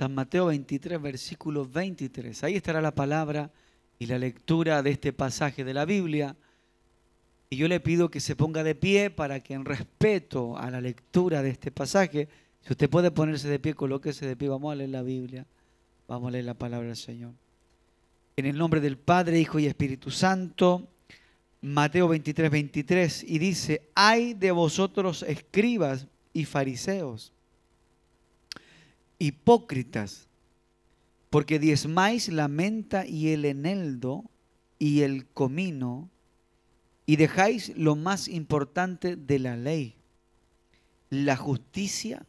San Mateo 23, versículo 23. Ahí estará la palabra y la lectura de este pasaje de la Biblia. Y yo le pido que se ponga de pie para que en respeto a la lectura de este pasaje, si usted puede ponerse de pie, colóquese de pie. Vamos a leer la Biblia. Vamos a leer la palabra del Señor. En el nombre del Padre, Hijo y Espíritu Santo. Mateo 23, 23. Y dice, hay de vosotros escribas y fariseos hipócritas, porque diezmáis la menta y el eneldo y el comino y dejáis lo más importante de la ley, la justicia,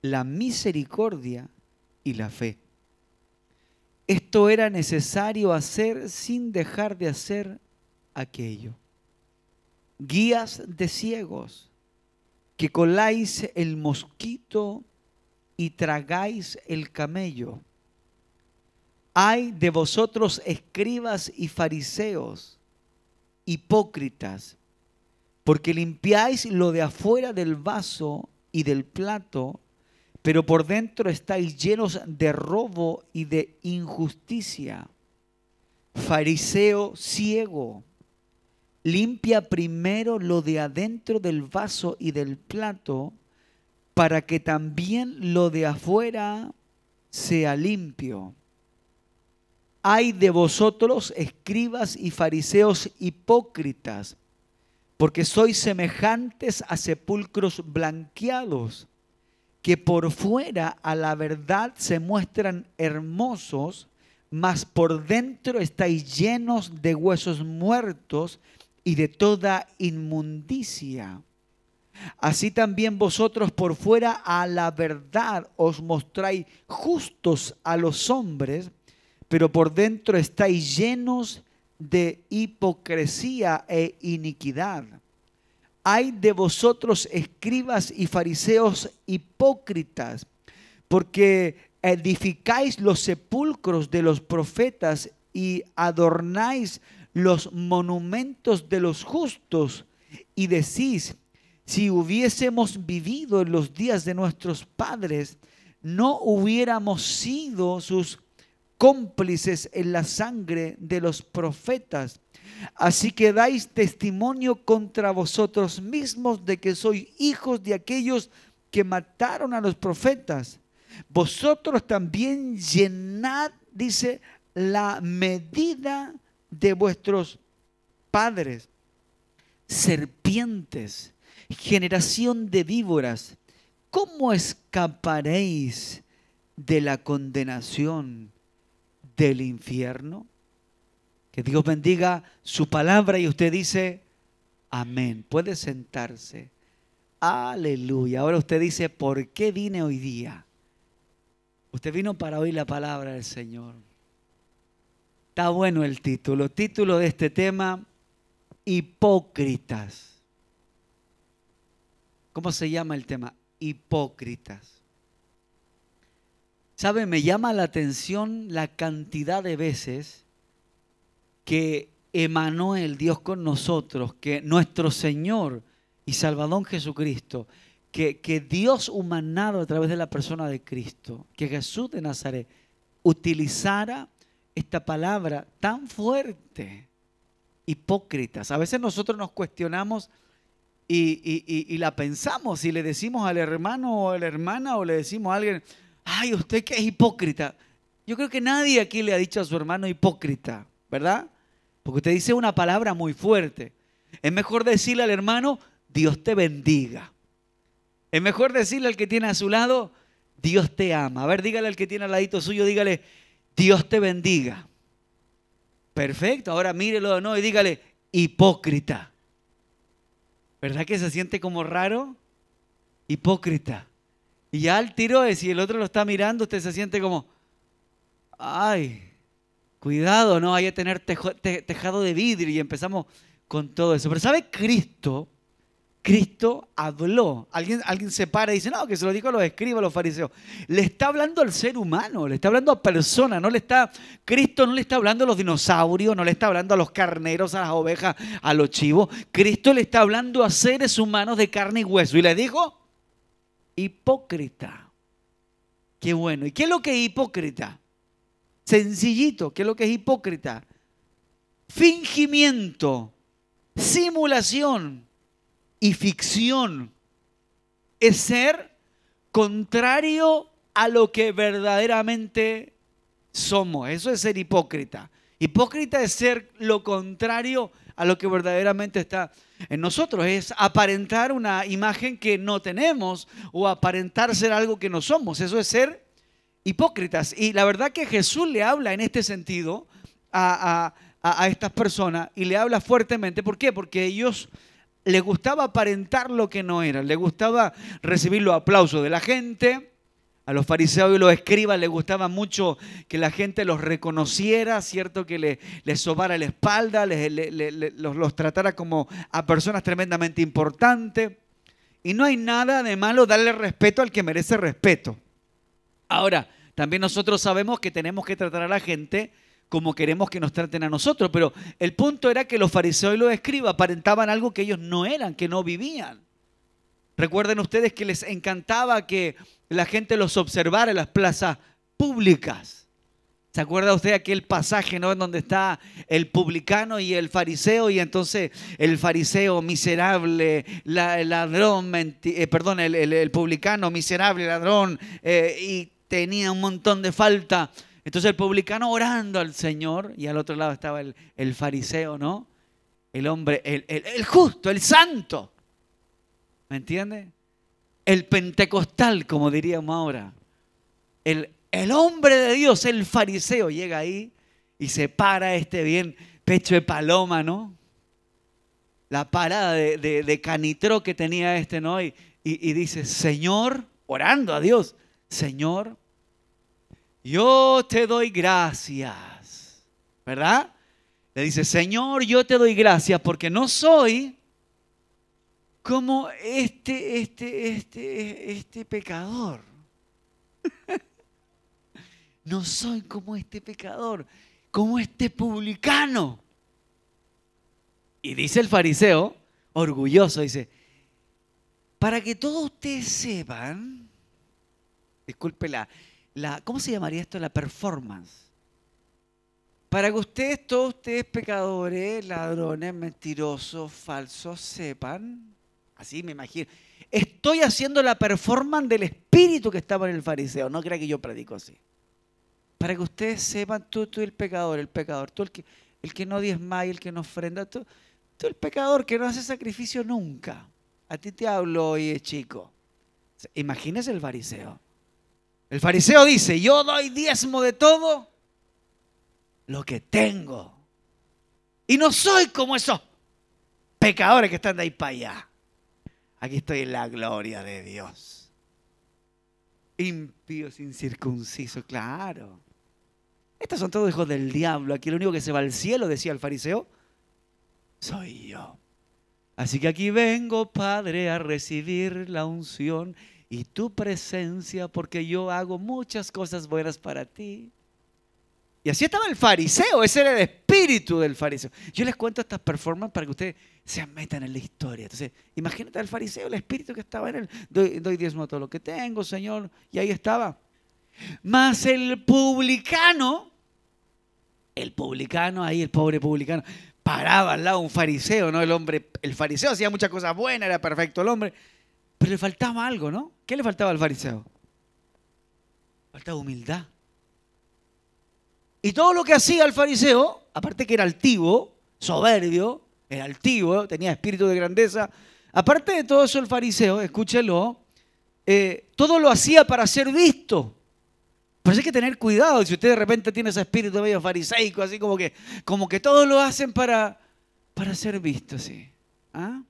la misericordia y la fe. Esto era necesario hacer sin dejar de hacer aquello. Guías de ciegos, que coláis el mosquito y tragáis el camello. hay de vosotros escribas y fariseos, hipócritas, porque limpiáis lo de afuera del vaso y del plato, pero por dentro estáis llenos de robo y de injusticia. Fariseo ciego, limpia primero lo de adentro del vaso y del plato, para que también lo de afuera sea limpio. Hay de vosotros escribas y fariseos hipócritas, porque sois semejantes a sepulcros blanqueados, que por fuera a la verdad se muestran hermosos, mas por dentro estáis llenos de huesos muertos y de toda inmundicia Así también vosotros por fuera a la verdad os mostráis justos a los hombres, pero por dentro estáis llenos de hipocresía e iniquidad. Hay de vosotros escribas y fariseos hipócritas, porque edificáis los sepulcros de los profetas y adornáis los monumentos de los justos y decís, si hubiésemos vivido en los días de nuestros padres, no hubiéramos sido sus cómplices en la sangre de los profetas. Así que dais testimonio contra vosotros mismos de que sois hijos de aquellos que mataron a los profetas. Vosotros también llenad, dice, la medida de vuestros padres. Serpientes generación de víboras, ¿cómo escaparéis de la condenación del infierno? Que Dios bendiga su palabra y usted dice, amén. Puede sentarse. Aleluya. Ahora usted dice, ¿por qué vine hoy día? Usted vino para oír la palabra del Señor. Está bueno el título. Título de este tema, Hipócritas. ¿Cómo se llama el tema? Hipócritas. ¿Sabe? Me llama la atención la cantidad de veces que el Dios con nosotros, que nuestro Señor y Salvador Jesucristo, que, que, Dios humanado a través de la persona de Cristo, que Jesús de Nazaret, utilizara esta palabra tan fuerte, hipócritas. A veces nosotros nos cuestionamos y, la pensamos y le decimos al hermano o a la hermana o le decimos a alguien, ay, usted que es hipócrita. Yo creo que nadie aquí le ha dicho a su hermano hipócrita, ¿verdad? Porque usted dice una palabra muy fuerte. Es mejor decirle al hermano, Dios te bendiga. Es mejor decirle al que tiene a su lado, Dios te ama. A ver, dígale al que tiene al ladito suyo, dígale, Dios te bendiga. Perfecto, ahora mírelo de nuevo y dígale, hipócrita. ¿Verdad que se siente como raro? Hipócrita. Y ya al tiro es, si el otro lo está mirando, usted se siente como, ay, cuidado, no vaya a tener tejado de vidrio y empezamos con todo eso. Pero ¿sabe Cristo? Cristo habló. Alguien, alguien se para y dice, no, que se lo dijo a los escribas, a los fariseos. Le está hablando al ser humano, le está hablando a personas, no le está, Cristo no le está hablando a los dinosaurios, no le está hablando a los carneros, a las ovejas, a los chivos. Cristo le está hablando a seres humanos de carne y hueso. Y le dijo, hipócrita. Qué bueno. ¿Y qué es lo que es hipócrita? Sencillito, ¿qué es lo que es hipócrita? Fingimiento, simulación y ficción. Es ser contrario a lo que verdaderamente somos. Eso es ser hipócrita. Hipócrita es ser lo contrario a lo que verdaderamente está en nosotros. Es aparentar una imagen que no tenemos o aparentar ser algo que no somos. Eso es ser hipócritas. Y la verdad que Jesús le habla en este sentido a, estas personas y le habla fuertemente. ¿Por qué? Porque ellos le gustaba aparentar lo que no era, le gustaba recibir los aplausos de la gente. A los fariseos y los escribas les gustaba mucho que la gente los reconociera, ¿cierto? Que les le sobara la espalda, los, los tratara como a personas tremendamente importantes. Y no hay nada de malo darle respeto al que merece respeto. Ahora, también nosotros sabemos que tenemos que tratar a la gente como queremos que nos traten a nosotros. Pero el punto era que los fariseos y los escribas aparentaban algo que ellos no eran, que no vivían. Recuerden ustedes que les encantaba que la gente los observara en las plazas públicas. ¿Se acuerda usted aquel pasaje, no? En donde está el publicano y el fariseo, y entonces el fariseo miserable, el ladrón, eh, perdón, el, publicano miserable, ladrón, eh, y tenía un montón de falta, entonces el publicano orando al Señor y al otro lado estaba el, fariseo, ¿no? El hombre, el, justo, el santo. ¿Me entiende? El pentecostal, como diríamos ahora. El, el hombre de Dios, el fariseo, llega ahí y se para este bien pecho de paloma, ¿no? La parada de, canitró que tenía este, ¿no? Y, y dice, Señor, orando a Dios, Señor, yo te doy gracias. ¿Verdad? Le dice, Señor, yo te doy gracias porque no soy como este, este, este, este pecador. no soy como este pecador, como este publicano. Y dice el fariseo, orgulloso, dice, para que todos ustedes sepan, discúlpela, ¿cómo se llamaría esto? La performance. Para que ustedes, todos ustedes pecadores, ladrones, mentirosos, falsos, sepan, así me imagino, estoy haciendo la performance del espíritu que estaba en el fariseo, no crea que yo predico así. Para que ustedes sepan, tú, tú el pecador, el pecador, tú el que, el que no diezma y el que no ofrenda, tú, tú el pecador que no hace sacrificio nunca. A ti te hablo hoy, chico. Imagínese el fariseo. El fariseo dice, yo doy diezmo de todo lo que tengo. Y no soy como esos pecadores que están de ahí para allá. Aquí estoy en la gloria de Dios. Impíos, incircuncisos, claro. Estos son todos hijos del diablo. Aquí el único que se va al cielo, decía el fariseo, soy yo. Así que aquí vengo, Padre, a recibir la unción y tu presencia, porque yo hago muchas cosas buenas para ti. Y así estaba el fariseo, ese era el espíritu del fariseo. Yo les cuento estas performance para que ustedes se metan en la historia. Entonces, imagínate al fariseo, el espíritu que estaba en él. Doy, diezmo a todo lo que tengo, Señor. Y ahí estaba. más el publicano, el publicano ahí, el pobre publicano, paraba al lado un fariseo, ¿no? El hombre, el fariseo hacía muchas cosas buenas, era perfecto el hombre. Pero le faltaba algo, ¿no? ¿Qué le faltaba al fariseo? Faltaba humildad. Y todo lo que hacía el fariseo, aparte que era altivo, soberbio, era altivo, tenía espíritu de grandeza, aparte de todo eso el fariseo, escúchelo, eh, todo lo hacía para ser visto. Pero hay que tener cuidado, si usted de repente tiene ese espíritu medio fariseico, así como que, como que todo lo hacen para, para ser visto, sí. ¿Ah?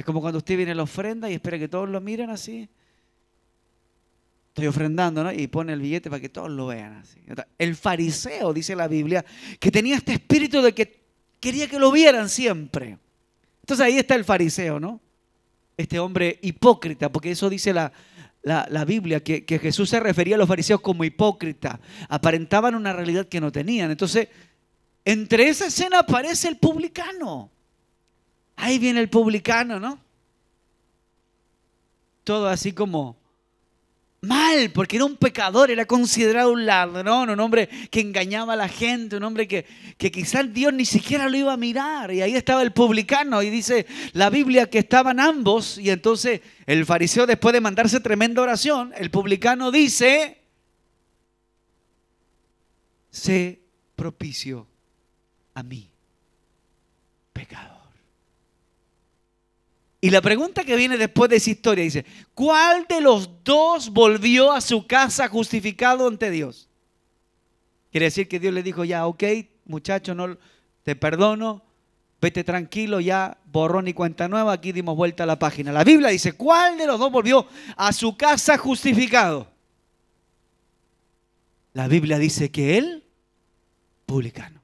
Es como cuando usted viene a la ofrenda y espera que todos lo miren así. Estoy ofrendando, ¿no? Y pone el billete para que todos lo vean así. El fariseo, dice la Biblia, que tenía este espíritu de que quería que lo vieran siempre. Entonces ahí está el fariseo, ¿no? Este hombre hipócrita, porque eso dice la, Biblia, que, que, Jesús se refería a los fariseos como hipócrita. aparentaban una realidad que no tenían. Entonces, entre esa escena aparece el publicano ahí viene el publicano, ¿no? Todo así como mal, porque era un pecador, era considerado un ladrón, un hombre que engañaba a la gente, un hombre que, que quizás Dios ni siquiera lo iba a mirar. Y ahí estaba el publicano y dice la Biblia que estaban ambos y entonces el fariseo después de mandarse tremenda oración, el publicano dice, sé propicio a mí, pecado. Y la pregunta que viene después de esa historia dice, ¿cuál de los dos volvió a su casa justificado ante Dios? Quiere decir que Dios le dijo, ya, ok, muchacho, no, te perdono, vete tranquilo, ya borrón y cuenta nueva, aquí dimos vuelta a la página. La Biblia dice, ¿cuál de los dos volvió a su casa justificado? La Biblia dice que él, publicano.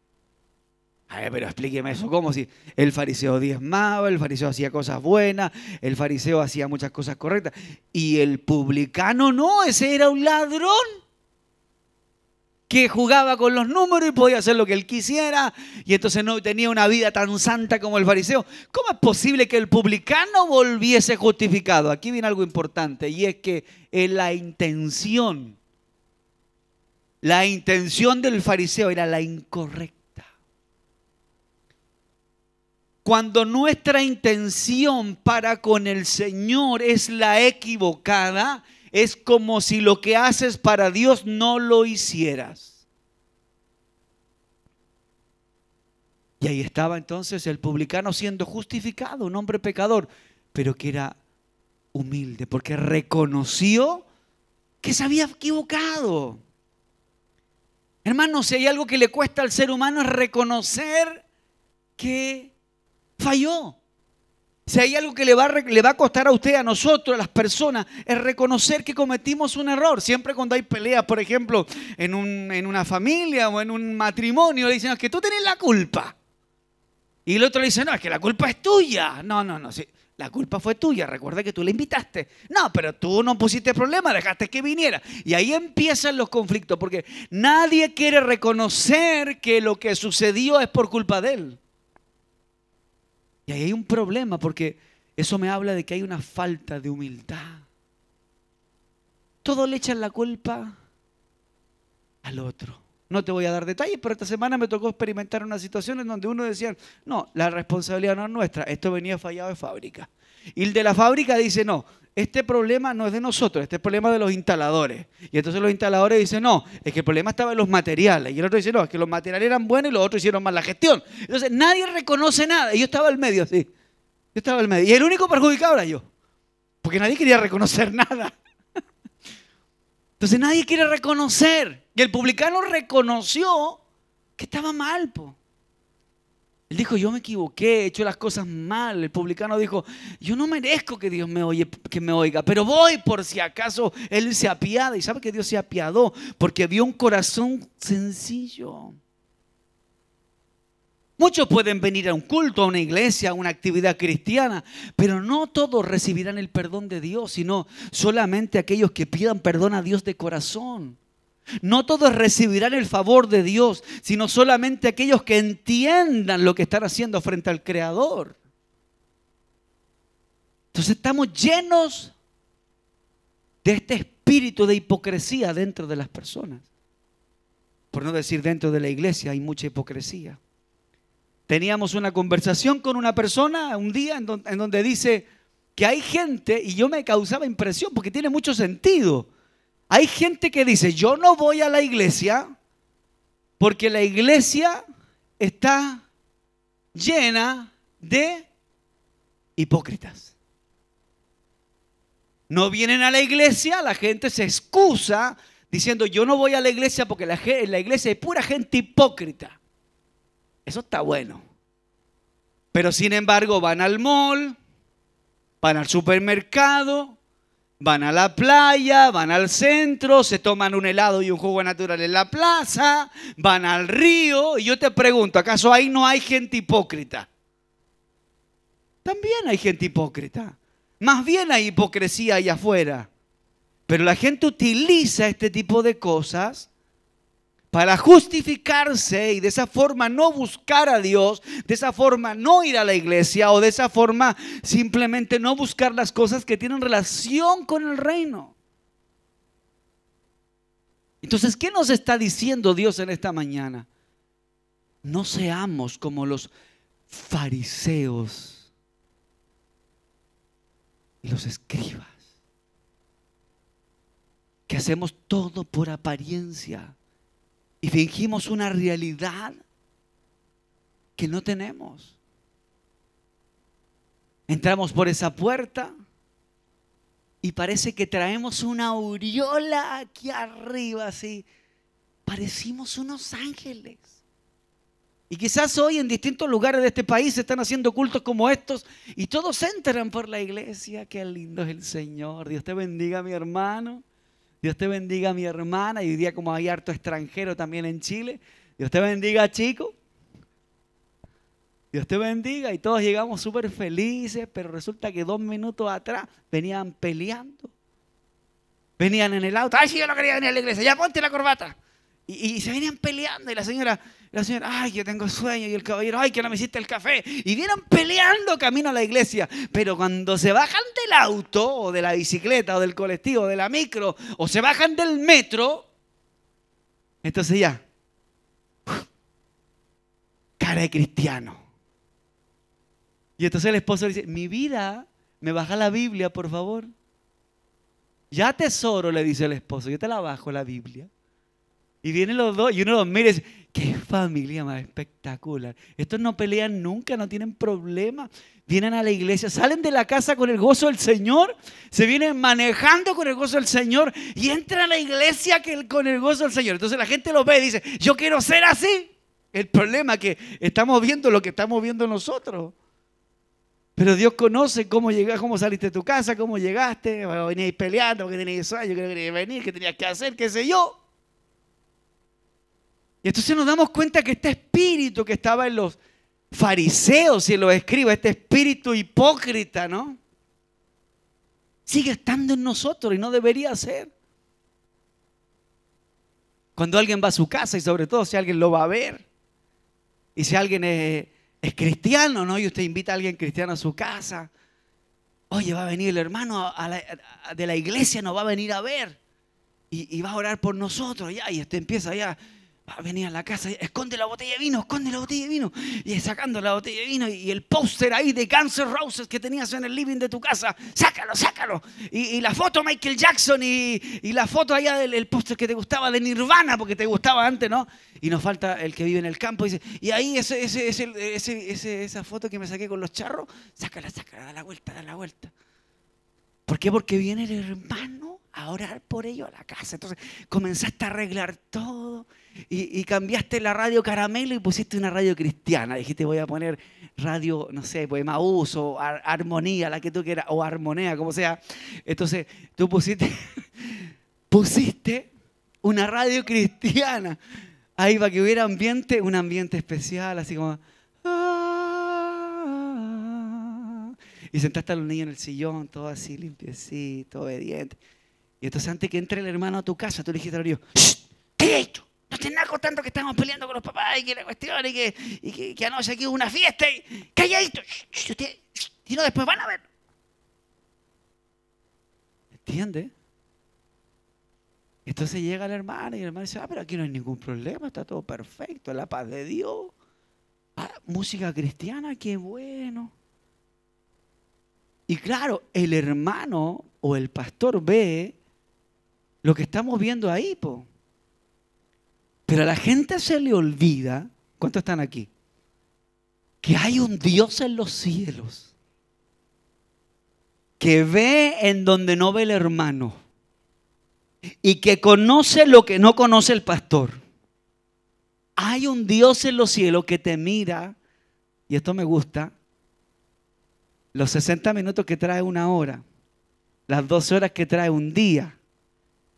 A pero explíqueme eso, ¿cómo si el fariseo diezmaba, el fariseo hacía cosas buenas, el fariseo hacía muchas cosas correctas y el publicano no, ese era un ladrón que jugaba con los números y podía hacer lo que él quisiera y entonces no tenía una vida tan santa como el fariseo. ¿Cómo es posible que el publicano volviese justificado? Aquí viene algo importante y es que la intención, la intención del fariseo era la incorrecta. Cuando nuestra intención para con el Señor es la equivocada, es como si lo que haces para Dios no lo hicieras. Y ahí estaba entonces el publicano siendo justificado, un hombre pecador, pero que era humilde, porque reconoció que se había equivocado. Hermanos, si hay algo que le cuesta al ser humano es reconocer que falló. Si hay algo que le va, a, costar a usted, a nosotros, a las personas, es reconocer que cometimos un error. Siempre cuando hay peleas, por ejemplo, en, una familia o en un matrimonio, le dicen, es que tú tenés la culpa. Y el otro le dice, no, es que la culpa es tuya. No, no, no, la culpa fue tuya, recuerda que tú la invitaste. No, pero tú no pusiste problema, dejaste que viniera. Y ahí empiezan los conflictos, porque nadie quiere reconocer que lo que sucedió es por culpa de él. Y ahí hay un problema porque eso me habla de que hay una falta de humildad. Todo le echan la culpa al otro. No te voy a dar detalles, pero esta semana me tocó experimentar una situación en donde uno decía, no, la responsabilidad no es nuestra, esto venía fallado de fábrica. Y el de la fábrica dice, no, este problema no es de nosotros, este es problema de los instaladores. Y entonces los instaladores dicen, no, es que el problema estaba en los materiales. Y el otro dice, no, es que los materiales eran buenos y los otros hicieron mal la gestión. Entonces nadie reconoce nada. Y yo estaba al medio, así. Yo estaba al medio. Y el único perjudicado era yo. Porque nadie quería reconocer nada. Entonces nadie quiere reconocer. Y el publicano reconoció que estaba mal, po. Él dijo, yo me equivoqué, he hecho las cosas mal. El publicano dijo, yo no merezco que Dios me, oye, que me oiga, pero voy por si acaso Él se apiada. Y sabe que Dios se apiadó porque vio un corazón sencillo. Muchos pueden venir a un culto, a una iglesia, a una actividad cristiana, pero no todos recibirán el perdón de Dios, sino solamente aquellos que pidan perdón a Dios de corazón. No todos recibirán el favor de Dios, sino solamente aquellos que entiendan lo que están haciendo frente al Creador. Entonces estamos llenos de este espíritu de hipocresía dentro de las personas. Por no decir dentro de la iglesia hay mucha hipocresía. Teníamos una conversación con una persona un día en donde, dice que hay gente, y yo me causaba impresión porque tiene mucho sentido hay gente que dice, yo no voy a la iglesia porque la iglesia está llena de hipócritas. No vienen a la iglesia, la gente se excusa diciendo, yo no voy a la iglesia porque la, la iglesia es pura gente hipócrita. Eso está bueno. Pero sin embargo van al mall, van al supermercado, Van a la playa, van al centro, se toman un helado y un jugo natural en la plaza, van al río. Y yo te pregunto, ¿acaso ahí no hay gente hipócrita? También hay gente hipócrita. Más bien hay hipocresía allá afuera. Pero la gente utiliza este tipo de cosas para justificarse y de esa forma no buscar a Dios, de esa forma no ir a la iglesia o de esa forma simplemente no buscar las cosas que tienen relación con el reino. Entonces, ¿qué nos está diciendo Dios en esta mañana? No seamos como los fariseos y los escribas, que hacemos todo por apariencia y fingimos una realidad que no tenemos. Entramos por esa puerta y parece que traemos una aureola aquí arriba, así. Parecimos unos ángeles. Y quizás hoy en distintos lugares de este país se están haciendo cultos como estos y todos entran por la iglesia. Qué lindo es el Señor. Dios te bendiga, mi hermano. Dios te bendiga, mi hermana. Y hoy día, como hay harto extranjero también en Chile, Dios te bendiga, chico. Dios te bendiga. Y todos llegamos súper felices, pero resulta que dos minutos atrás venían peleando. Venían en el auto. Ay, si yo no quería venir a la iglesia, ya ponte la corbata. Y, se venían peleando y la señora, la señora, ay, yo tengo sueño y el caballero, ay, que no me hiciste el café. Y vienen peleando camino a la iglesia. Pero cuando se bajan del auto o de la bicicleta o del colectivo o de la micro o se bajan del metro, entonces ya, cara de cristiano. Y entonces el esposo dice, mi vida, me baja la Biblia, por favor. Ya tesoro, le dice el esposo, yo te la bajo la Biblia. Y vienen los dos y uno los mira y dice, qué familia más espectacular. Estos no pelean nunca, no tienen problema. Vienen a la iglesia, salen de la casa con el gozo del Señor, se vienen manejando con el gozo del Señor y entran a la iglesia con el gozo del Señor. Entonces la gente los ve y dice, yo quiero ser así. El problema es que estamos viendo lo que estamos viendo nosotros. Pero Dios conoce cómo llegaste, saliste de tu casa, cómo llegaste, veníais peleando, que tenías venir, qué tenías que hacer, qué sé yo. Y entonces nos damos cuenta que este espíritu que estaba en los fariseos y los escribas, este espíritu hipócrita, ¿no? Sigue estando en nosotros y no debería ser. Cuando alguien va a su casa y sobre todo si alguien lo va a ver y si alguien es, cristiano, ¿no? Y usted invita a alguien cristiano a su casa. Oye, va a venir el hermano de la iglesia, nos va a venir a ver y, y, va a orar por nosotros. Ya, y usted empieza ya venía a la casa, esconde la botella de vino, esconde la botella de vino. Y sacando la botella de vino y el póster ahí de Cancer Roses que tenías en el living de tu casa, sácalo, sácalo. Y, y la foto Michael Jackson y, la foto allá del póster que te gustaba de Nirvana, porque te gustaba antes, ¿no? Y nos falta el que vive en el campo y dice, y ahí esa foto que me saqué con los charros, sácala, sácala, da la vuelta, da la vuelta. ¿Por qué? Porque viene el hermano a orar por ello a la casa. Entonces comenzaste a arreglar todo y, cambiaste la radio caramelo y pusiste una radio cristiana. Dijiste, voy a poner radio, no sé, poema o armonía, la que tú quieras, o armonía, como sea. Entonces, tú pusiste, pusiste una radio cristiana ahí para que hubiera ambiente, un ambiente especial, así como... Ah". Y sentaste a los niños en el sillón, todo así limpiecito, obediente. Y entonces antes que entre el hermano a tu casa, tú le dijiste al niño, ¡Shh! hecho! no que estamos peleando con los papás y que la cuestión y que, y que, anoche aquí hubo una fiesta y calladito. Y, y no, después van a ver. ¿Entiende? Entonces llega el hermano y el hermano dice, ah, pero aquí no hay ningún problema, está todo perfecto, la paz de Dios. Ah, música cristiana, qué bueno. Y claro, el hermano o el pastor ve lo que estamos viendo ahí, po. Pero a la gente se le olvida, ¿cuántos están aquí? Que hay un Dios en los cielos que ve en donde no ve el hermano y que conoce lo que no conoce el pastor. Hay un Dios en los cielos que te mira, y esto me gusta, los 60 minutos que trae una hora, las 12 horas que trae un día,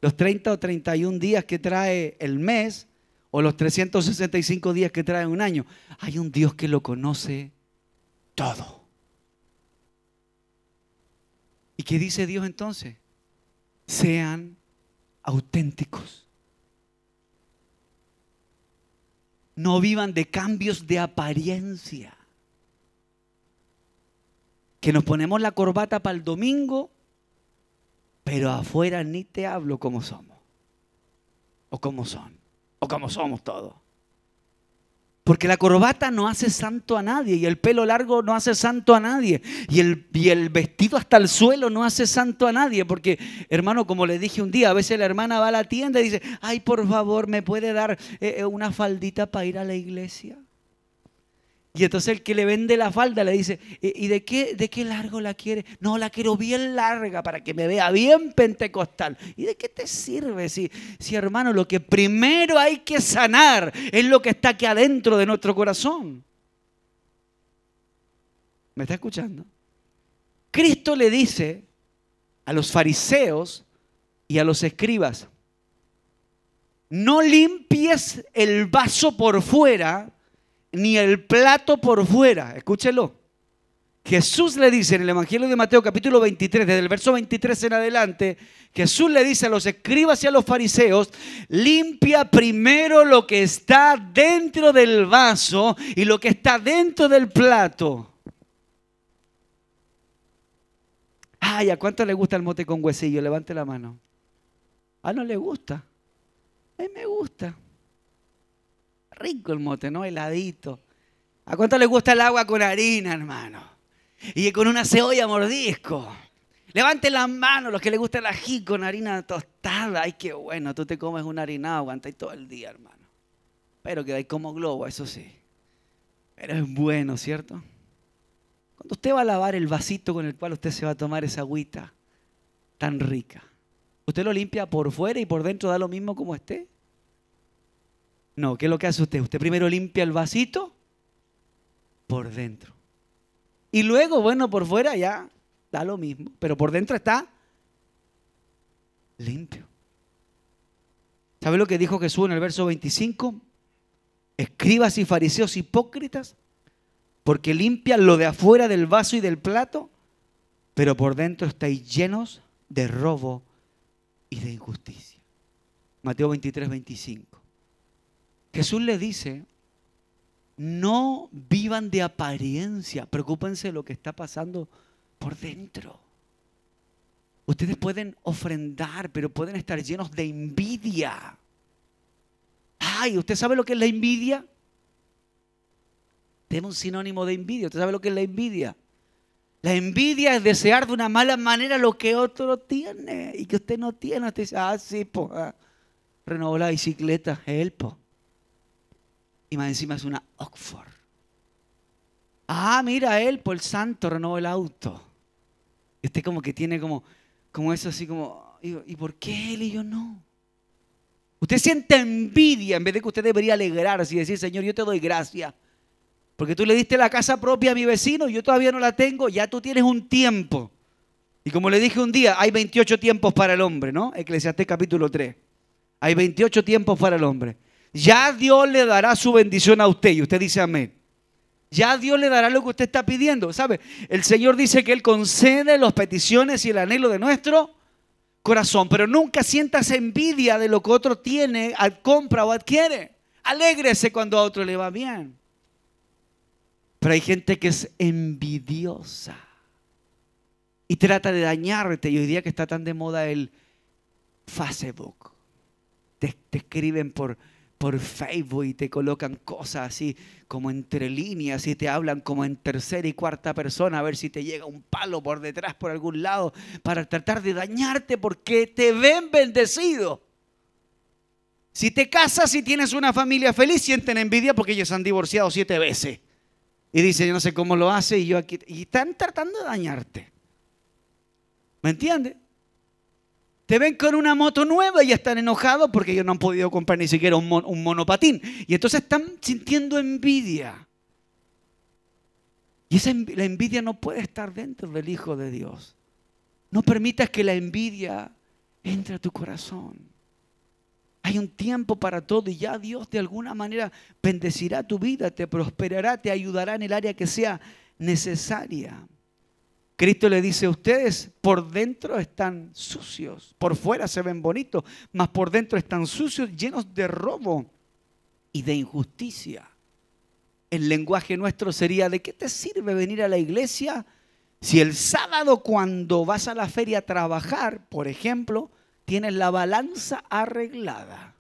los 30 o 31 días que trae el mes o los 365 días que trae un año. Hay un Dios que lo conoce todo. ¿Y qué dice Dios entonces? Sean auténticos. No vivan de cambios de apariencia. Que nos ponemos la corbata para el domingo, pero afuera ni te hablo como somos o como son o como somos todos. Porque la corbata no hace santo a nadie y el pelo largo no hace santo a nadie y el, el, vestido hasta el suelo no hace santo a nadie. Porque, hermano, como le dije un día, a veces la hermana va a la tienda y dice, ay, por favor, ¿me puede dar eh, eh, una faldita para ir a la iglesia? Y entonces el que le vende la falda le dice, eh, ¿y de qué, de qué largo la quiere? No, la quiero bien larga para que me vea bien pentecostal. ¿Y de qué te sirve si, si hermano, lo que primero hay que sanar es lo que está aquí adentro de nuestro corazón? ¿Me está escuchando? Cristo le dice a los fariseos y a los escribas, no limpies el vaso por fuera ni el plato por fuera. Escúchelo. Jesús le dice en el Evangelio de Mateo capítulo 23, desde el verso 23 en adelante, Jesús le dice a los escribas y a los fariseos, limpia primero lo que está dentro del vaso y lo que está dentro del plato. Ay, ¿a cuánto le gusta el mote con huesillo? Levante la mano. Ah, no le gusta. A mí me gusta. Rico el mote, ¿no? Heladito. ¿A cuánto le gusta el agua con harina, hermano? Y con una cebolla mordisco. Levanten las manos los que les gusta el ají con harina tostada. Ay, qué bueno, tú te comes harina aguanta y todo el día, hermano. Pero ahí como globo, eso sí. Pero es bueno, ¿cierto? Cuando usted va a lavar el vasito con el cual usted se va a tomar esa agüita tan rica, ¿usted lo limpia por fuera y por dentro da lo mismo como esté? No, ¿qué es lo que hace usted? Usted primero limpia el vasito por dentro. Y luego, bueno, por fuera ya da lo mismo, pero por dentro está limpio. ¿Sabe lo que dijo Jesús en el verso 25? Escribas y fariseos hipócritas, porque limpian lo de afuera del vaso y del plato, pero por dentro estáis llenos de robo y de injusticia. Mateo 23, 25. Jesús le dice, no vivan de apariencia, preocúpense de lo que está pasando por dentro. Ustedes pueden ofrendar, pero pueden estar llenos de envidia. Ay, ¿usted sabe lo que es la envidia? Tengo un sinónimo de envidia. ¿Usted sabe lo que es la envidia? La envidia es desear de una mala manera lo que otro tiene y que usted no tiene. Usted dice, ah, sí, pues, ah, renovó la bicicleta, helpo. Y más encima es una Oxford. Ah, mira, él por el santo renovó el auto. Y usted como que tiene como, como eso así como, ¿y por qué él y yo no? Usted siente envidia en vez de que usted debería alegrarse y decir, Señor, yo te doy gracias. Porque tú le diste la casa propia a mi vecino, yo todavía no la tengo, ya tú tienes un tiempo. Y como le dije un día, hay 28 tiempos para el hombre, ¿no? Eclesiastés capítulo 3. Hay 28 tiempos para el hombre. Ya Dios le dará su bendición a usted y usted dice amén. Ya Dios le dará lo que usted está pidiendo, ¿sabe? El Señor dice que Él concede las peticiones y el anhelo de nuestro corazón, pero nunca sientas envidia de lo que otro tiene, compra o adquiere. Alégrese cuando a otro le va bien. Pero hay gente que es envidiosa y trata de dañarte. Y hoy día que está tan de moda el Facebook, te, te escriben por por Facebook y te colocan cosas así como entre líneas y te hablan como en tercera y cuarta persona a ver si te llega un palo por detrás por algún lado para tratar de dañarte porque te ven bendecido. Si te casas y tienes una familia feliz, sienten envidia porque ellos han divorciado siete veces. Y dicen, yo no sé cómo lo hace y yo aquí... Y están tratando de dañarte. ¿Me entiendes? Te ven con una moto nueva y están enojados porque ellos no han podido comprar ni siquiera un, monopatín. Y entonces están sintiendo envidia. Y esa la envidia no puede estar dentro del Hijo de Dios. No permitas que la envidia entre a tu corazón. Hay un tiempo para todo y ya Dios de alguna manera bendecirá tu vida, te prosperará, te ayudará en el área que sea necesaria. Cristo le dice a ustedes, por dentro están sucios, por fuera se ven bonitos, mas por dentro están sucios, llenos de robo y de injusticia. El lenguaje nuestro sería, ¿de qué te sirve venir a la iglesia si el sábado cuando vas a la feria a trabajar, por ejemplo, tienes la balanza arreglada?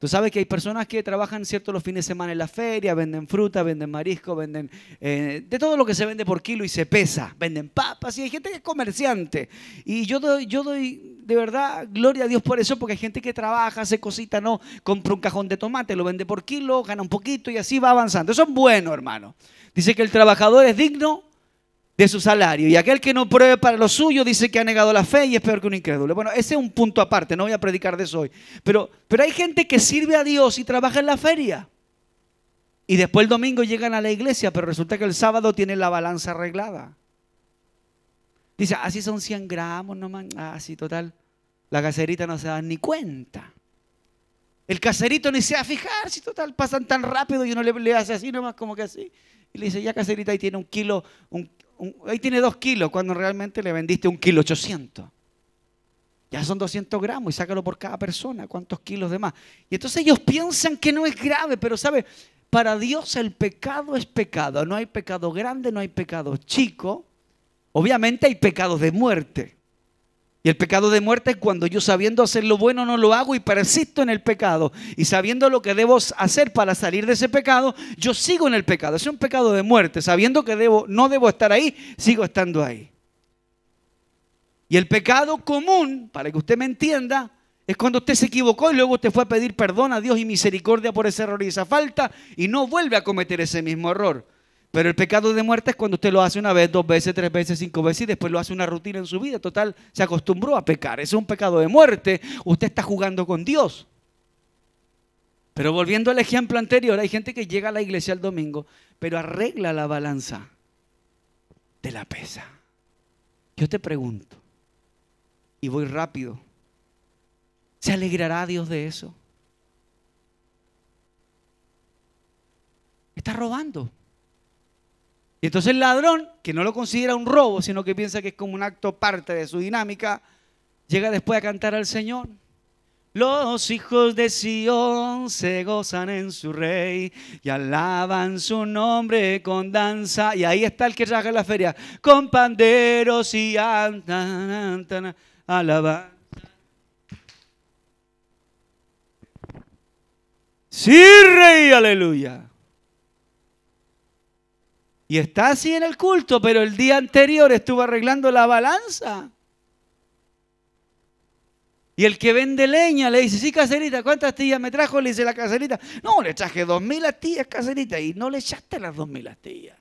Tú sabes que hay personas que trabajan, ¿cierto?, los fines de semana en la feria, venden fruta, venden marisco, venden eh, de todo lo que se vende por kilo y se pesa, venden papas y hay gente que es comerciante. Y yo doy, yo doy de verdad gloria a Dios por eso, porque hay gente que trabaja, hace cosita, no, compra un cajón de tomate, lo vende por kilo, gana un poquito y así va avanzando. Eso es bueno, hermano. Dice que el trabajador es digno de su salario. Y aquel que no pruebe para lo suyo dice que ha negado la fe y es peor que un incrédulo. Bueno, ese es un punto aparte, no voy a predicar de eso hoy. Pero, pero hay gente que sirve a Dios y trabaja en la feria. Y después el domingo llegan a la iglesia, pero resulta que el sábado tienen la balanza arreglada. Dice, así ah, son 100 gramos nomás, así ah, total. La caserita no se da ni cuenta. El caserito ni se va a fijar, si total pasan tan rápido y uno le, hace así nomás como que así. Y le dice, ya caserita, ahí tiene un kilo, un, ahí tiene dos kilos cuando realmente le vendiste un kilo ochocientos. Ya son 200 gramos y sácalo por cada persona, cuántos kilos de más. Y entonces ellos piensan que no es grave, pero sabe, para Dios el pecado es pecado. No hay pecado grande, no hay pecado chico. Obviamente hay pecados de muerte. Y el pecado de muerte es cuando yo sabiendo hacer lo bueno no lo hago y persisto en el pecado. Y sabiendo lo que debo hacer para salir de ese pecado, yo sigo en el pecado. Es un pecado de muerte. Sabiendo que debo, no debo estar ahí, sigo estando ahí. Y el pecado común, para que usted me entienda, es cuando usted se equivocó y luego usted fue a pedir perdón a Dios y misericordia por ese error y esa falta y no vuelve a cometer ese mismo error. Pero el pecado de muerte es cuando usted lo hace una vez, dos veces, tres veces, cinco veces y después lo hace una rutina en su vida. Total, se acostumbró a pecar. Eso es un pecado de muerte. Usted está jugando con Dios. Pero volviendo al ejemplo anterior, hay gente que llega a la iglesia el domingo, pero arregla la balanza de la pesa. Yo te pregunto, y voy rápido, ¿se alegrará Dios de eso? Está robando. Y entonces el ladrón, que no lo considera un robo, sino que piensa que es como un acto parte de su dinámica, llega después a cantar al Señor. Los hijos de Sion se gozan en su rey y alaban su nombre con danza. Y ahí está el que traga la feria, con panderos y antan, alaban. Sí, rey, aleluya. Y está así en el culto, pero el día anterior estuvo arreglando la balanza. Y el que vende leña le dice, sí, caserita, ¿cuántas tías me trajo? Le dice la caserita, no, le traje dos mil tías, caserita, y no le echaste las dos mil tías.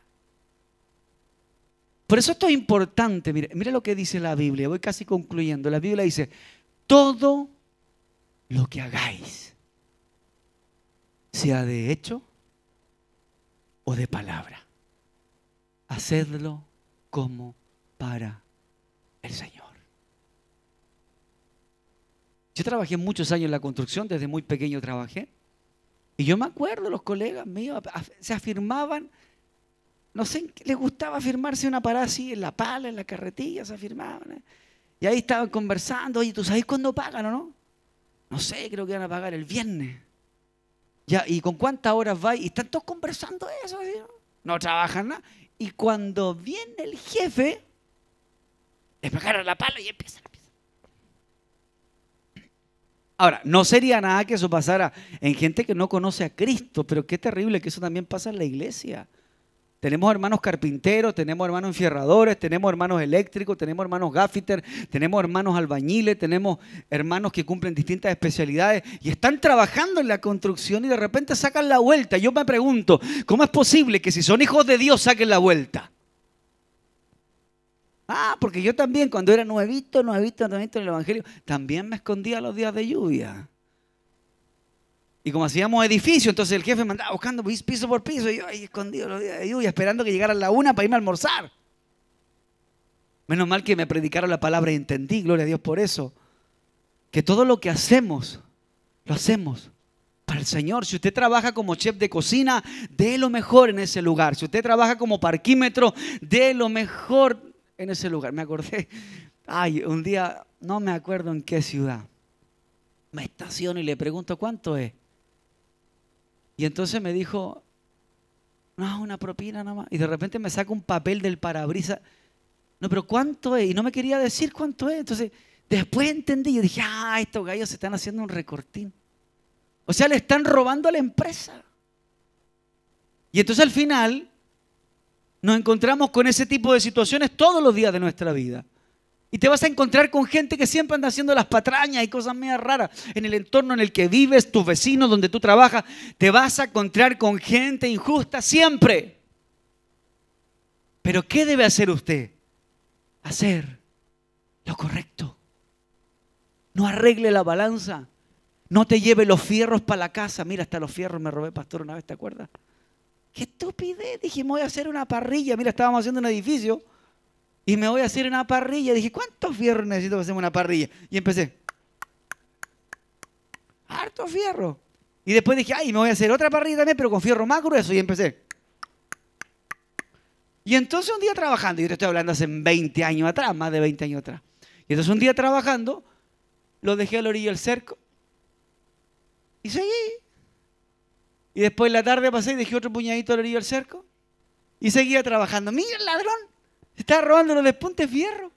Por eso esto es importante, mire, mire lo que dice la Biblia, voy casi concluyendo. La Biblia dice, todo lo que hagáis, sea de hecho o de palabra. ...hacerlo... como para el Señor. Yo trabajé muchos años en la construcción, desde muy pequeño trabajé. Y yo me acuerdo, los colegas míos se afirmaban, no sé, les gustaba afirmarse una parada así, en la pala, en la carretilla, se afirmaban. ¿eh? Y ahí estaban conversando, oye, ¿tú sabes cuándo pagan o no? No sé, creo que van a pagar el viernes. Ya, ¿Y con cuántas horas va? Y están todos conversando eso, no trabajan nada. Y cuando viene el jefe, le agarra la pala y empieza la pieza. Ahora, no sería nada que eso pasara en gente que no conoce a Cristo, pero qué terrible que eso también pasa en la iglesia. Tenemos hermanos carpinteros, tenemos hermanos enfierradores, tenemos hermanos eléctricos, tenemos hermanos gaffiter, tenemos hermanos albañiles, tenemos hermanos que cumplen distintas especialidades y están trabajando en la construcción y de repente sacan la vuelta. Yo me pregunto, ¿cómo es posible que si son hijos de Dios saquen la vuelta? Ah, porque yo también cuando era nuevito, nuevito, nuevito en el Evangelio, también me escondía los días de lluvia. Y como hacíamos edificio, entonces el jefe me andaba buscando piso por piso, y yo ahí escondido los días esperando que llegara la una para irme a almorzar. Menos mal que me predicaron la palabra y entendí, gloria a Dios por eso, que todo lo que hacemos, lo hacemos para el Señor. Si usted trabaja como chef de cocina, dé lo mejor en ese lugar. Si usted trabaja como parquímetro, dé lo mejor en ese lugar. Me acordé, ay, un día, no me acuerdo en qué ciudad, me estaciono y le pregunto cuánto es. Y entonces me dijo, no, una propina nada Y de repente me saca un papel del parabrisas. No, pero ¿cuánto es? Y no me quería decir cuánto es. Entonces, después entendí. Yo dije, ah, estos gallos se están haciendo un recortín. O sea, le están robando a la empresa. Y entonces al final nos encontramos con ese tipo de situaciones todos los días de nuestra vida. Y te vas a encontrar con gente que siempre anda haciendo las patrañas y cosas medias raras. En el entorno en el que vives, tus vecinos, donde tú trabajas, te vas a encontrar con gente injusta siempre. Pero ¿qué debe hacer usted? Hacer lo correcto. No arregle la balanza. No te lleve los fierros para la casa. Mira, hasta los fierros me robé, pastor, una vez, ¿te acuerdas? Qué estupidez. Dije, voy a hacer una parrilla. Mira, estábamos haciendo un edificio y me voy a hacer una parrilla. Dije, ¿cuántos fierros necesito para hacer una parrilla? Y empecé, harto fierro. Y después dije, ay, me voy a hacer otra parrilla también, pero con fierro más grueso. Y empecé. Y entonces un día trabajando, y yo te estoy hablando hace 20 años atrás, más de 20 años atrás. Y entonces un día trabajando, lo dejé al orillo del cerco y seguí. Y después la tarde pasé y dejé otro puñadito al orillo del cerco y seguía trabajando. Mira el ladrón, estaba robando los despuntes fierro.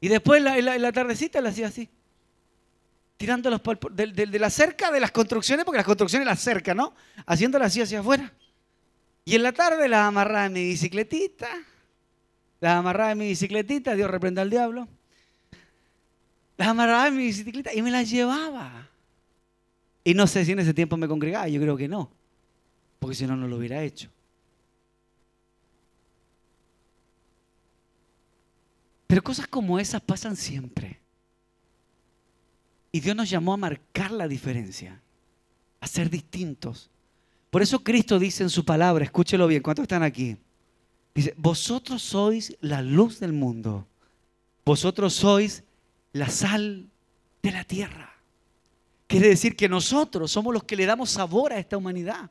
Y después en la, tardecita la hacía así. tirando los de, de, la cerca de las construcciones, porque las construcciones las cerca, ¿no? Haciéndolas así hacia afuera. Y en la tarde las amarraba en mi bicicletita. Las amarraba en mi bicicletita, Dios reprenda al diablo. Las amarraba en mi bicicleta y me las llevaba. Y no sé si en ese tiempo me congregaba, yo creo que no. Porque si no, no lo hubiera hecho. Pero cosas como esas pasan siempre. Y Dios nos llamó a marcar la diferencia, a ser distintos. Por eso Cristo dice en su palabra, escúchelo bien, ¿cuántos están aquí? Dice, vosotros sois la luz del mundo, vosotros sois la sal de la tierra. Quiere decir que nosotros somos los que le damos sabor a esta humanidad.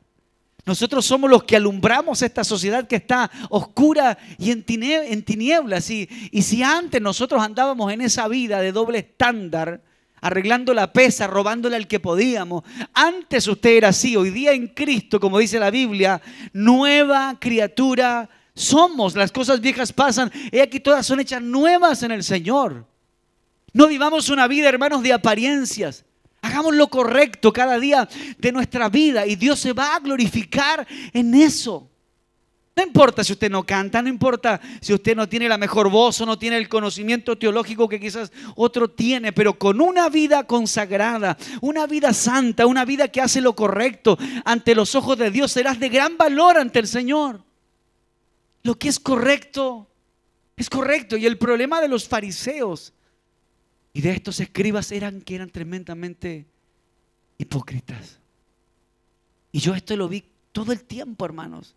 Nosotros somos los que alumbramos esta sociedad que está oscura y en, tinieblas. Y, y si antes nosotros andábamos en esa vida de doble estándar, arreglando la pesa, robándole al que podíamos. Antes usted era así, hoy día en Cristo, como dice la Biblia, nueva criatura somos. Las cosas viejas pasan, y aquí todas son hechas nuevas en el Señor. No vivamos una vida, hermanos, de apariencias. Hagamos lo correcto cada día de nuestra vida y Dios se va a glorificar en eso. No importa si usted no canta, no importa si usted no tiene la mejor voz o no tiene el conocimiento teológico que quizás otro tiene, pero con una vida consagrada, una vida santa, una vida que hace lo correcto ante los ojos de Dios, serás de gran valor ante el Señor. Lo que es correcto es correcto. Y el problema de los fariseos y de estos escribas eran que eran tremendamente hipócritas. Y yo esto lo vi todo el tiempo, hermanos.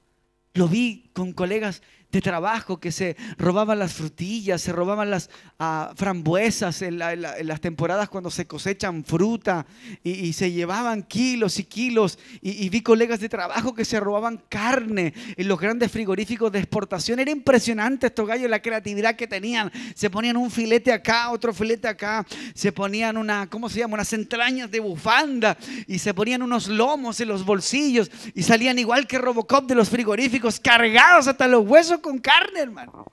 Lo vi con colegas de trabajo, que se robaban las frutillas, se robaban las ah, frambuesas en, las temporadas cuando se cosechan fruta y, se llevaban kilos y kilos. Y, vi colegas de trabajo que se robaban carne en los grandes frigoríficos de exportación. Era impresionante estos gallos, la creatividad que tenían. Se ponían un filete acá, otro filete acá, se ponían una, ¿cómo se llama? Unas entrañas de bufanda y se ponían unos lomos en los bolsillos y salían igual que Robocop de los frigoríficos, cargados hasta los huesos con carne, hermano.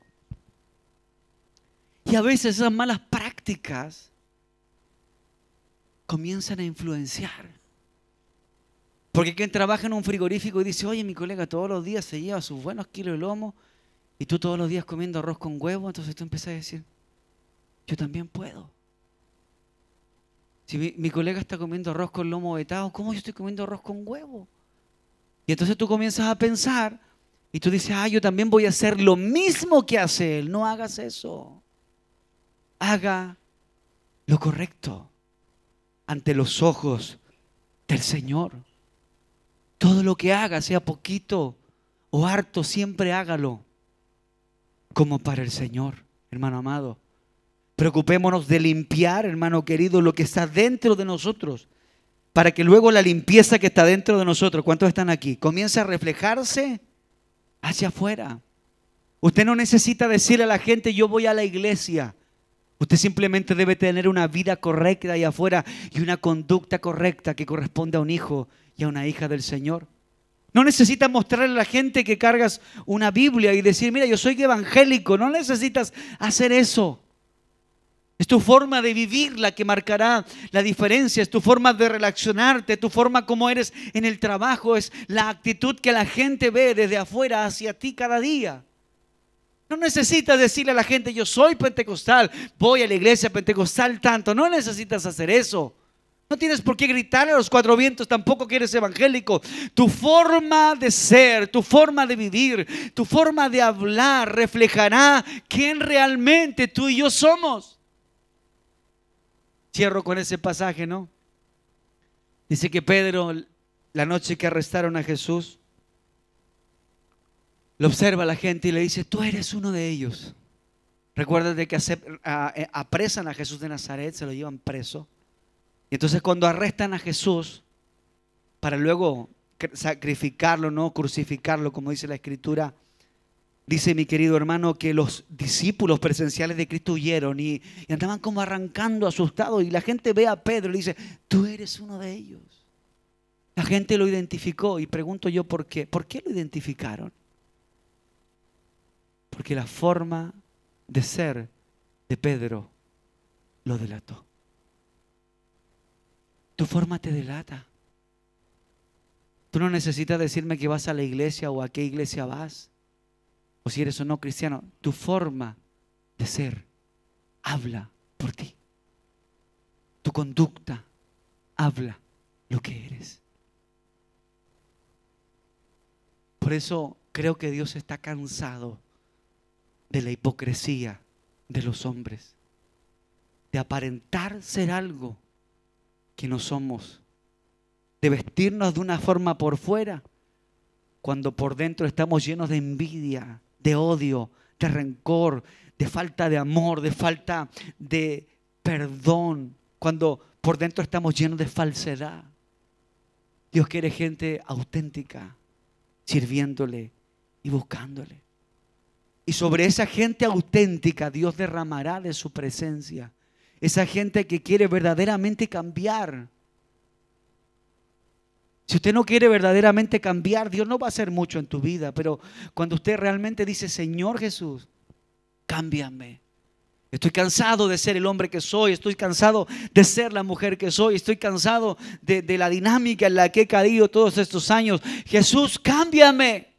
Y a veces esas malas prácticas comienzan a influenciar. Porque quien trabaja en un frigorífico y dice, oye, mi colega todos los días se lleva sus buenos kilos de lomo y tú todos los días comiendo arroz con huevo, entonces tú empiezas a decir, yo también puedo. Si mi, colega está comiendo arroz con lomo vetado, ¿cómo yo estoy comiendo arroz con huevo? Y entonces tú comienzas a pensar y tú dices, ah, yo también voy a hacer lo mismo que hace él. No hagas eso. Haga lo correcto ante los ojos del Señor. Todo lo que haga, sea poquito o harto, siempre hágalo como para el Señor, hermano amado. Preocupémonos de limpiar, hermano querido, lo que está dentro de nosotros, para que luego la limpieza que está dentro de nosotros, ¿cuántos están aquí? Comience a reflejarse hacia afuera. Usted no necesita decirle a la gente, yo voy a la iglesia. Usted simplemente debe tener una vida correcta allá afuera y una conducta correcta que corresponde a un hijo y a una hija del Señor. No necesita mostrarle a la gente que cargas una Biblia y decir, mira, yo soy evangélico. No necesitas hacer eso. Es tu forma de vivir la que marcará la diferencia, es tu forma de relacionarte, tu forma como eres en el trabajo, es la actitud que la gente ve desde afuera hacia ti cada día. No necesitas decirle a la gente, yo soy pentecostal, voy a la iglesia pentecostal tanto, no necesitas hacer eso. No tienes por qué gritar a los cuatro vientos, tampoco que eres evangélico. Tu forma de ser, tu forma de vivir, tu forma de hablar reflejará quién realmente tú y yo somos. Cierro con ese pasaje, ¿no? Dice que Pedro, la noche que arrestaron a Jesús, lo observa a la gente y le dice, tú eres uno de ellos. de que eh, apresan a Jesús de Nazaret, se lo llevan preso. Y entonces cuando arrestan a Jesús, para luego sacrificarlo, ¿no? Crucificarlo, como dice la escritura, Dice mi querido hermano que los discípulos presenciales de Cristo huyeron y, andaban como arrancando, asustados. Y la gente ve a Pedro y dice, tú eres uno de ellos. La gente lo identificó y pregunto yo por qué. ¿Por qué lo identificaron? Porque la forma de ser de Pedro lo delató. Tu forma te delata. Tú no necesitas decirme que vas a la iglesia o a qué iglesia vas o si eres o no cristiano, tu forma de ser habla por ti. Tu conducta habla lo que eres. Por eso creo que Dios está cansado de la hipocresía de los hombres, de aparentar ser algo que no somos, de vestirnos de una forma por fuera, cuando por dentro estamos llenos de envidia, de odio, de rencor, de falta de amor, de falta de perdón, cuando por dentro estamos llenos de falsedad. Dios quiere gente auténtica, sirviéndole y buscándole. Y sobre esa gente auténtica Dios derramará de su presencia. Esa gente que quiere verdaderamente cambiar si usted no quiere verdaderamente cambiar, Dios no va a hacer mucho en tu vida, pero cuando usted realmente dice, Señor Jesús, cámbiame. Estoy cansado de ser el hombre que soy, estoy cansado de ser la mujer que soy, estoy cansado de, la dinámica en la que he caído todos estos años. Jesús, cámbiame.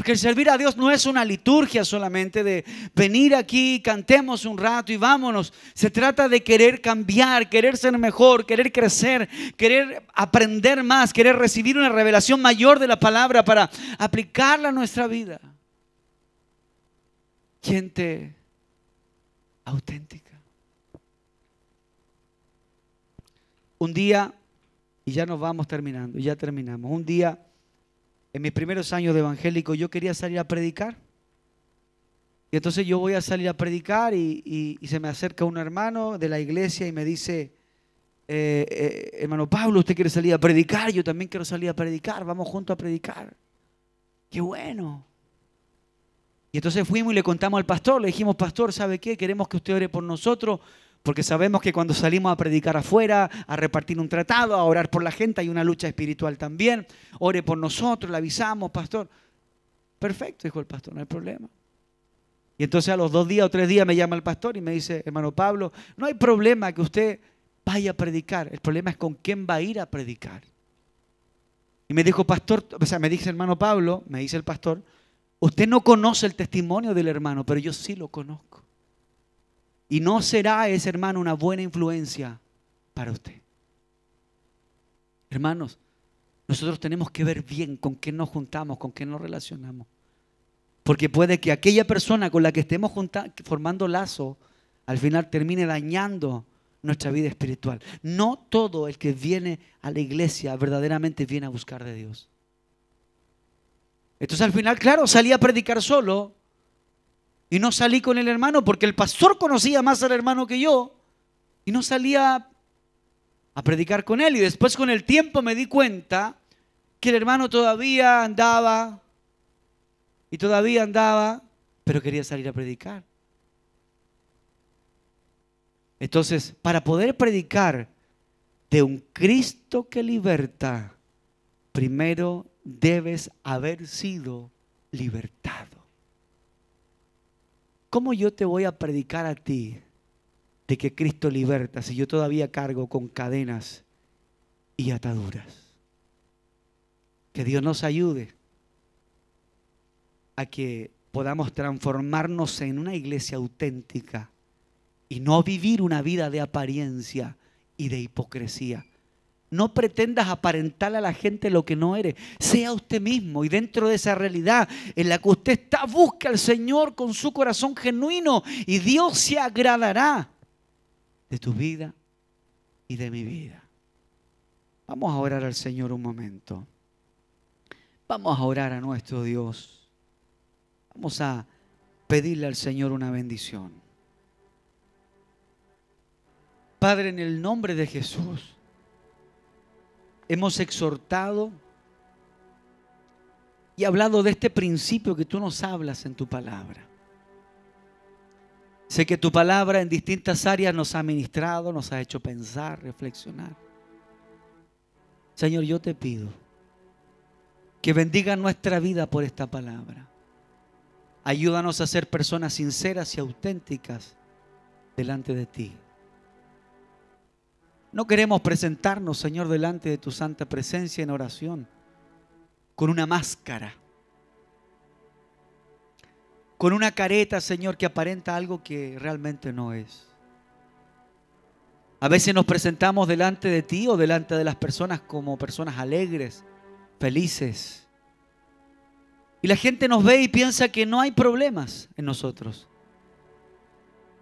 Porque el servir a Dios no es una liturgia solamente de venir aquí, cantemos un rato y vámonos. Se trata de querer cambiar, querer ser mejor, querer crecer, querer aprender más, querer recibir una revelación mayor de la palabra para aplicarla a nuestra vida. Gente auténtica. Un día, y ya nos vamos terminando, ya terminamos. Un día en mis primeros años de evangélico yo quería salir a predicar. Y entonces yo voy a salir a predicar y, se me acerca un hermano de la iglesia y me dice, eh, eh, hermano Pablo, usted quiere salir a predicar, yo también quiero salir a predicar, vamos juntos a predicar. Qué bueno. Y entonces fuimos y le contamos al pastor, le dijimos, pastor, ¿sabe qué? Queremos que usted ore por nosotros porque sabemos que cuando salimos a predicar afuera, a repartir un tratado, a orar por la gente, hay una lucha espiritual también. Ore por nosotros, le avisamos, pastor. Perfecto, dijo el pastor, no hay problema. Y entonces a los dos días o tres días me llama el pastor y me dice, hermano Pablo, no hay problema que usted vaya a predicar. El problema es con quién va a ir a predicar. Y me dijo, pastor, o sea, me dice hermano Pablo, me dice el pastor, usted no conoce el testimonio del hermano, pero yo sí lo conozco. Y no será ese hermano una buena influencia para usted. Hermanos, nosotros tenemos que ver bien con qué nos juntamos, con qué nos relacionamos. Porque puede que aquella persona con la que estemos formando lazo, al final termine dañando nuestra vida espiritual. No todo el que viene a la iglesia verdaderamente viene a buscar de Dios. Entonces al final, claro, salí a predicar solo y no salí con el hermano porque el pastor conocía más al hermano que yo y no salía a predicar con él. Y después con el tiempo me di cuenta que el hermano todavía andaba y todavía andaba, pero quería salir a predicar. Entonces, para poder predicar de un Cristo que liberta, primero debes haber sido libertado. ¿cómo yo te voy a predicar a ti de que Cristo liberta si yo todavía cargo con cadenas y ataduras? Que Dios nos ayude a que podamos transformarnos en una iglesia auténtica y no vivir una vida de apariencia y de hipocresía. No pretendas aparentar a la gente lo que no eres. Sea usted mismo y dentro de esa realidad en la que usted está, busca al Señor con su corazón genuino y Dios se agradará de tu vida y de mi vida. Vamos a orar al Señor un momento. Vamos a orar a nuestro Dios. Vamos a pedirle al Señor una bendición. Padre, en el nombre de Jesús hemos exhortado y hablado de este principio que tú nos hablas en tu palabra. Sé que tu palabra en distintas áreas nos ha ministrado, nos ha hecho pensar, reflexionar. Señor, yo te pido que bendiga nuestra vida por esta palabra. Ayúdanos a ser personas sinceras y auténticas delante de ti. No queremos presentarnos, Señor, delante de tu santa presencia en oración con una máscara, con una careta, Señor, que aparenta algo que realmente no es. A veces nos presentamos delante de ti o delante de las personas como personas alegres, felices. Y la gente nos ve y piensa que no hay problemas en nosotros.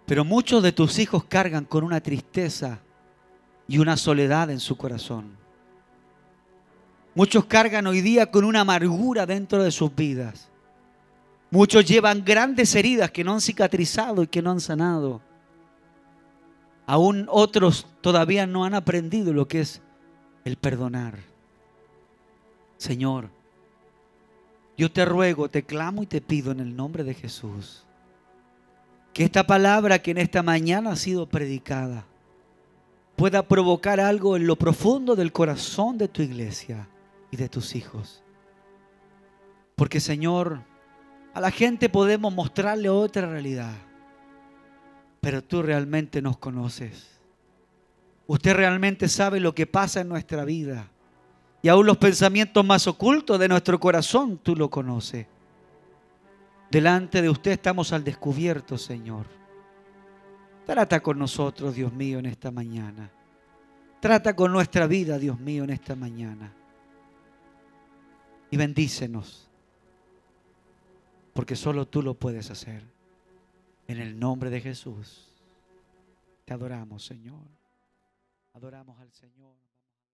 Pero muchos de tus hijos cargan con una tristeza y una soledad en su corazón. Muchos cargan hoy día con una amargura dentro de sus vidas. Muchos llevan grandes heridas que no han cicatrizado y que no han sanado. Aún otros todavía no han aprendido lo que es el perdonar. Señor, yo te ruego, te clamo y te pido en el nombre de Jesús que esta palabra que en esta mañana ha sido predicada pueda provocar algo en lo profundo del corazón de tu iglesia y de tus hijos. Porque Señor, a la gente podemos mostrarle otra realidad, pero tú realmente nos conoces. Usted realmente sabe lo que pasa en nuestra vida. Y aún los pensamientos más ocultos de nuestro corazón tú lo conoces. Delante de usted estamos al descubierto, Señor. Trata con nosotros, Dios mío, en esta mañana. Trata con nuestra vida, Dios mío, en esta mañana. Y bendícenos. Porque solo tú lo puedes hacer. En el nombre de Jesús. Te adoramos, Señor. Adoramos al Señor.